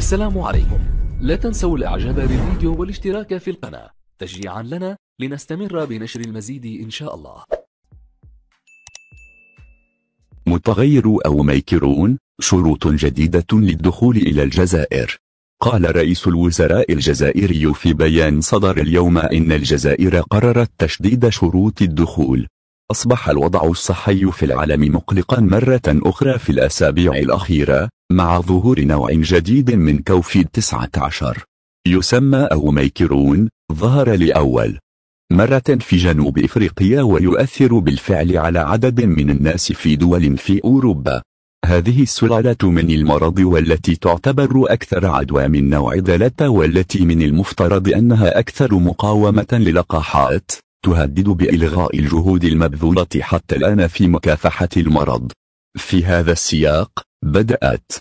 السلام عليكم لا تنسوا الاعجاب بالفيديو والاشتراك في القناة تشجيعا لنا لنستمر بنشر المزيد ان شاء الله متغير أو ميكرون شروط جديدة للدخول إلى الجزائر قال رئيس الوزراء الجزائري في بيان صدر اليوم إن الجزائر قررت تشديد شروط الدخول أصبح الوضع الصحي في العالم مقلقا مرة أخرى في الأسابيع الأخيرة مع ظهور نوع جديد من كوفيد 19 يسمى أوميكرون ظهر لأول مرة في جنوب إفريقيا ويؤثر بالفعل على عدد من الناس في دول في أوروبا هذه السلالة من المرض والتي تعتبر أكثر عدوى من نوع دلتا والتي من المفترض أنها أكثر مقاومة للقاحات تهدد بإلغاء الجهود المبذولة حتى الآن في مكافحة المرض في هذا السياق بدأت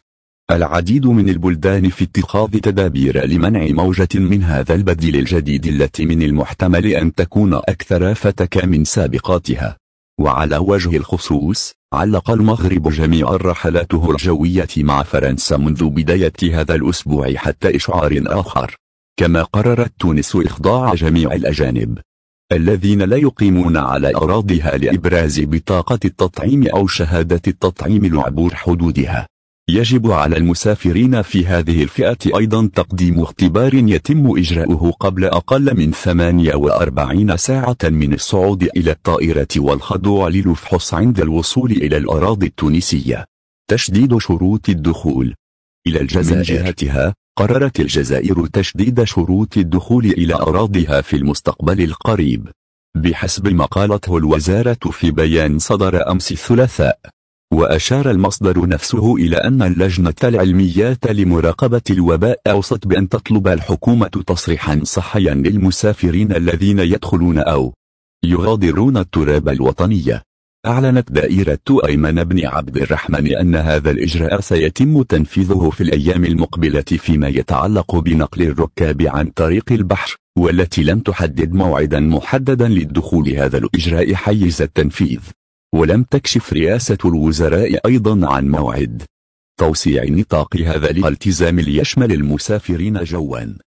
العديد من البلدان في اتخاذ تدابير لمنع موجة من هذا البديل الجديد التي من المحتمل أن تكون أكثر فتكا من سابقاتها وعلى وجه الخصوص علق المغرب جميع رحلاته الجوية مع فرنسا منذ بداية هذا الأسبوع حتى إشعار آخر كما قررت تونس إخضاع جميع الأجانب الذين لا يقيمون على أراضيها لإبراز بطاقة التطعيم أو شهادة التطعيم لعبور حدودها يجب على المسافرين في هذه الفئة أيضا تقديم اختبار يتم إجراؤه قبل أقل من 48 ساعة من الصعود إلى الطائرة والخضوع للفحص عند الوصول إلى الأراضي التونسية. تشديد شروط الدخول إلى الجزائر من جهتها قررت الجزائر تشديد شروط الدخول إلى أراضيها في المستقبل القريب بحسب ما قالته الوزارة في بيان صدر أمس الثلاثاء وأشار المصدر نفسه إلى أن اللجنة العلمية لمراقبة الوباء أوصت بأن تطلب الحكومة تصريحا صحيا للمسافرين الذين يدخلون أو يغادرون التراب الوطنية أعلنت دائرة أيمن بن عبد الرحمن أن هذا الإجراء سيتم تنفيذه في الأيام المقبلة فيما يتعلق بنقل الركاب عن طريق البحر والتي لم تحدد موعدا محددا للدخول هذا الإجراء حيز التنفيذ ولم تكشف رئاسة الوزراء أيضا عن موعد توسيع نطاق هذا الالتزام ليشمل المسافرين جواً